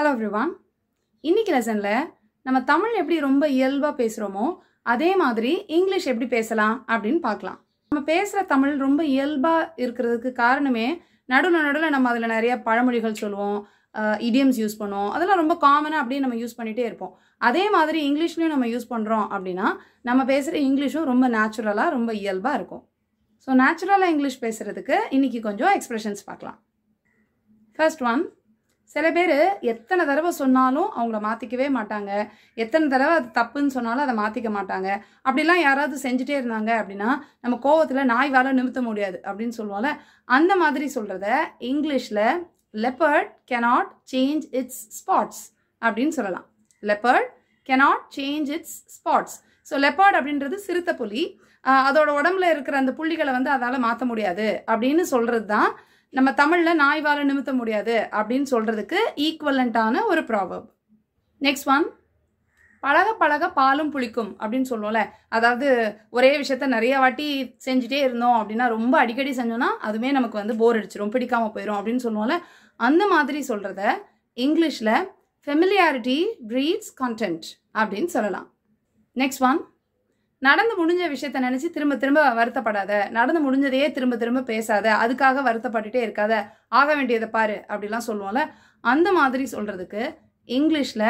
hello everyone இன்னைக்கு லெசனில் நம்ம தமிழ் எப்படி ரொம்ப இயல்பாக பேசுகிறோமோ அதே மாதிரி இங்கிலீஷ் எப்படி பேசலாம் அப்படின்னு பார்க்கலாம் நம்ம பேசுகிற தமிழ் ரொம்ப இயல்பாக இருக்கிறதுக்கு காரணமே நடுவில் நடுவில் நம்ம அதில் நிறைய பழமொழிகள் சொல்லுவோம் இடியம்ஸ் யூஸ் பண்ணுவோம் அதெல்லாம் ரொம்ப காமனாக அப்படியே நம்ம யூஸ் பண்ணிகிட்டே இருப்போம் அதே மாதிரி இங்கிலீஷ்லையும் நம்ம யூஸ் பண்ணுறோம் அப்படின்னா நம்ம பேசுகிற இங்கிலீஷும் ரொம்ப நேச்சுரலாக ரொம்ப இயல்பாக இருக்கும் ஸோ நேச்சுரலாக இங்கிலீஷ் பேசுகிறதுக்கு இன்றைக்கி கொஞ்சம் எக்ஸ்ப்ரெஷன்ஸ் பார்க்கலாம் ஃபர்ஸ்ட் ஒன் சில பேர் எத்தனை தடவை சொன்னாலும் அவங்கள மாற்றிக்கவே மாட்டாங்க எத்தனை தடவை அது தப்புன்னு சொன்னாலும் அதை மாற்றிக்க மாட்டாங்க அப்படிலாம் யாராவது செஞ்சுட்டே இருந்தாங்க அப்படின்னா நம்ம கோவத்தில் நாய் வேலை நிமித்த முடியாது அப்படின்னு சொல்லுவோம்ல அந்த மாதிரி சொல்கிறத இங்கிலீஷில் leopard cannot change its spots அப்படின்னு சொல்லலாம் leopard cannot change its spots so leopard அப்படின்றது சிறுத்தை புலி அதோட உடம்புல இருக்கிற அந்த புள்ளிகளை வந்து அதால் மாற்ற முடியாது அப்படின்னு சொல்கிறது தான் நம்ம தமிழில் நாய் வாழ நிமித்த முடியாது அப்படின்னு சொல்கிறதுக்கு ஈக்குவலண்ட்டான ஒரு ப்ராவர்ப் நெக்ஸ்ட் ஒன் பழக பழக பாலும் புளிக்கும் அப்படின்னு சொல்லுவோம்ல அதாவது ஒரே விஷயத்த நிறைய வாட்டி செஞ்சுட்டே இருந்தோம் அப்படின்னா ரொம்ப அடிக்கடி செஞ்சோன்னா அதுவுமே நமக்கு வந்து போர் அடிச்சிடும் பிடிக்காம போயிடும் அப்படின்னு சொல்லுவோம்ல அந்த மாதிரி சொல்கிறத இங்கிலீஷில் ஃபெமிலியாரிட்டி ப்ரீட்ஸ் கண்டென்ட் அப்படின்னு சொல்லலாம் நெக்ஸ்ட் ஒன் நடந்து முடிஞ்ச விஷயத்த நினைச்சு திரும்ப திரும்ப வருத்தப்படாத நடந்து முடிஞ்சதையே திரும்ப திரும்ப பேசாத அதுக்காக வருத்தப்பட்டுட்டே இருக்காத ஆக வேண்டியதை பாரு அப்படிலாம் சொல்லுவோம்ல அந்த மாதிரி சொல்றதுக்கு இங்கிலீஷ்ல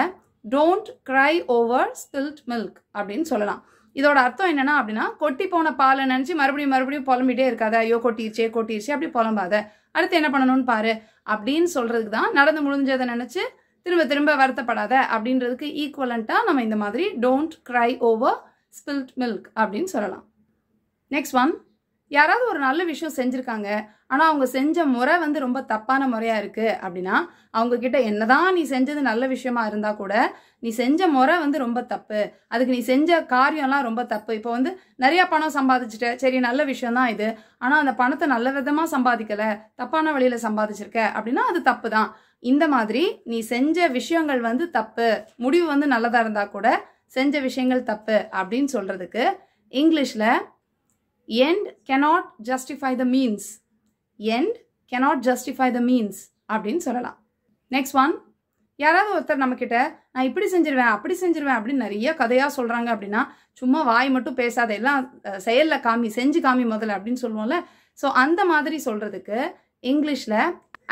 don't cry over spilt milk அப்படின்னு சொல்லலாம் இதோட அர்த்தம் என்னன்னா அப்படின்னா கொட்டி போன பாலை நினச்சி மறுபடியும் மறுபடியும் புலம்பிட்டே இருக்காத ஐயோ கொட்டிருச்சே கொட்டிருச்சே அப்படி புலம்பாத அடுத்து என்ன பண்ணணும்னு பாரு அப்படின்னு சொல்றதுக்கு தான் நடந்து முடிஞ்சதை நினச்சி திரும்ப திரும்ப வருத்தப்படாத அப்படின்றதுக்கு ஈக்குவலண்ட்டாக நம்ம இந்த மாதிரி don't cry over spilt milk அப்படின்னு சொல்லலாம் நெக்ஸ்ட் ஒன் யாராவது ஒரு நல்ல விஷயம் செஞ்சுருக்காங்க ஆனால் அவங்க செஞ்ச முறை வந்து ரொம்ப தப்பான முறையாக இருக்குது அப்படின்னா அவங்கக்கிட்ட என்னதான் நீ செஞ்சது நல்ல விஷயமா இருந்தால் கூட நீ செஞ்ச முறை வந்து ரொம்ப தப்பு அதுக்கு நீ செஞ்ச காரியம்லாம் ரொம்ப தப்பு இப்போ வந்து நிறையா பணம் சம்பாதிச்சிட்ட சரி நல்ல விஷயம் தான் இது ஆனால் அந்த பணத்தை நல்ல விதமாக சம்பாதிக்கலை தப்பான வழியில் சம்பாதிச்சிருக்க அப்படின்னா அது தப்பு தான் இந்த மாதிரி நீ செஞ்ச விஷயங்கள் வந்து தப்பு முடிவு வந்து நல்லதாக இருந்தால் கூட செஞ்ச விஷயங்கள் தப்பு அப்படின்னு சொல்கிறதுக்கு இங்கிலீஷில் end cannot justify the means end cannot justify the means அப்படின்னு சொல்லலாம் நெக்ஸ்ட் ஒன் யாராவது ஒருத்தர் நம்மக்கிட்ட நான் இப்படி செஞ்சிருவேன் அப்படி செஞ்சிருவேன் அப்படின்னு நிறைய கதையாக சொல்கிறாங்க அப்படின்னா சும்மா வாய் மட்டும் பேசாத எல்லாம் செயலில் காமி செஞ்சு காமி முதல்ல அப்படின்னு சொல்லுவோம்ல ஸோ அந்த மாதிரி சொல்கிறதுக்கு இங்கிலீஷில்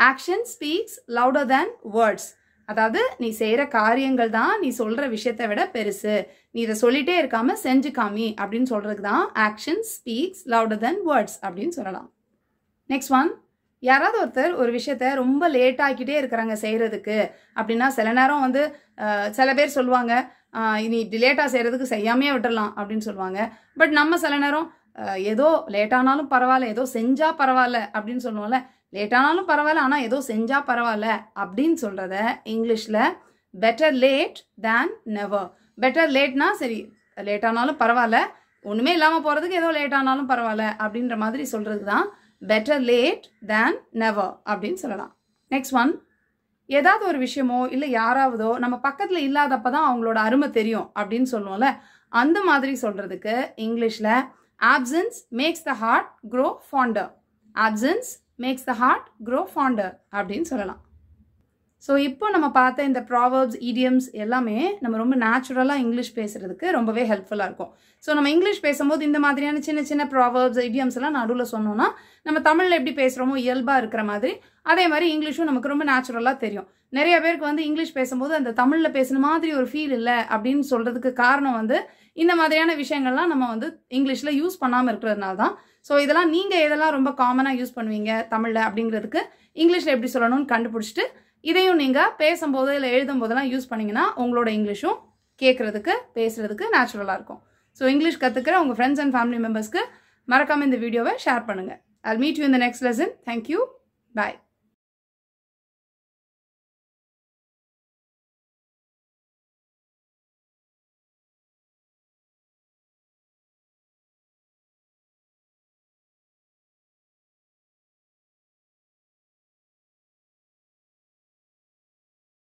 action speaks louder than words அதாவது நீ செய்கிற காரியங்கள் தான் நீ சொல்கிற விஷயத்தை விட பெருசு நீ இதை சொல்லிட்டே இருக்காமல் செஞ்சு காமி அப்படின்னு சொல்கிறதுக்கு தான் action speaks louder than words அப்படின்னு சொல்லலாம் நெக்ஸ்ட் ஒன் யாராவது ஒருத்தர் ஒரு விஷயத்த ரொம்ப லேட் ஆக்கிட்டே இருக்கிறாங்க செய்கிறதுக்கு அப்படின்னா சில நேரம் வந்து சில பேர் சொல்லுவாங்க இனி இப்படி லேட்டாக செய்கிறதுக்கு செய்யாமே விட்டுடலாம் அப்படின்னு சொல்லுவாங்க பட் நம்ம சில நேரம் ஏதோ லேட்டானாலும் பரவாயில்ல ஏதோ செஞ்சால் பரவாயில்ல அப்படின்னு சொல்லுவோம்ல லேட்டானாலும் பரவாயில்ல ஆனால் ஏதோ செஞ்சால் பரவாயில்ல அப்படின்னு சொல்கிறத இங்கிலீஷில் better late than never better லேட்னா சரி லேட்டானாலும் பரவாயில்ல ஒன்றுமே இல்லாமல் போகிறதுக்கு ஏதோ லேட்டானாலும் பரவாயில்ல அப்படின்ற மாதிரி சொல்கிறது தான் பெட்டர் லேட் தேன் நெவர் அப்படின்னு சொல்லலாம் நெக்ஸ்ட் ஒன் ஏதாவது ஒரு விஷயமோ இல்லை யாராவதோ நம்ம பக்கத்தில் இல்லாதப்ப தான் அவங்களோட அருமை தெரியும் அப்படின்னு சொல்லுவோம்ல அந்த மாதிரி சொல்கிறதுக்கு இங்கிலீஷில் absence makes the heart grow fonder absence makes the heart grow fonder அப்படின்னு சொல்லலாம் ஸோ இப்போ நம்ம பார்த்த இந்த ப்ராவர்ப்ஸ் இடியம்ஸ் எல்லாமே நம்ம ரொம்ப நேச்சுரலாக இங்கிலீஷ் பேசுகிறதுக்கு ரொம்பவே ஹெல்ப்ஃபுல்லாக இருக்கும் ஸோ நம்ம இங்கிலீஷ் பேசும்போது இந்த மாதிரியான சின்ன சின்ன ப்ராவர்ப்ஸ் இடியம்ஸ் எல்லாம் நடுவில் சொன்னோம்னா நம்ம தமிழில் எப்படி பேசுகிறோமோ இயல்பாக இருக்கிற மாதிரி அதே மாதிரி இங்கிலீஷும் நமக்கு ரொம்ப நேச்சுரலாக தெரியும் நிறைய பேருக்கு வந்து இங்கிலீஷ் பேசும்போது அந்த தமிழில் பேசின மாதிரி ஒரு ஃபீல் இல்லை அப்படின்னு சொல்கிறதுக்கு காரணம் வந்து இந்த மாதிரியான விஷயங்கள்லாம் நம்ம வந்து இங்கிலீஷில் யூஸ் பண்ணாமல் இருக்கிறதுனால தான் ஸோ இதெல்லாம் நீங்கள் இதெல்லாம் ரொம்ப காமனாக யூஸ் பண்ணுவீங்க தமிழில் அப்படிங்கிறதுக்கு இங்கிலீஷில் எப்படி சொல்லணும்னு கண்டுபிடிச்சிட்டு இதையும் நீங்கள் பேசும்போது இல்லை எழுதும்போதெல்லாம் யூஸ் பண்ணிங்கன்னா உங்களோட இங்கிலீஷும் கேட்குறதுக்கு பேசுகிறதுக்கு நேச்சுரலாக இருக்கும் ஸோ இங்கிலீஷ் கற்றுக்கிற உங்கள் ஃப்ரெண்ட்ஸ் அண்ட் ஃபேமிலி மெம்பர்ஸ்க்கு மறக்காமல் இந்த வீடியோவை ஷேர் பண்ணுங்கள் ஐ மீட் யூ இந்த நெக்ஸ்ட் லெசன் தேங்க்யூ பாய்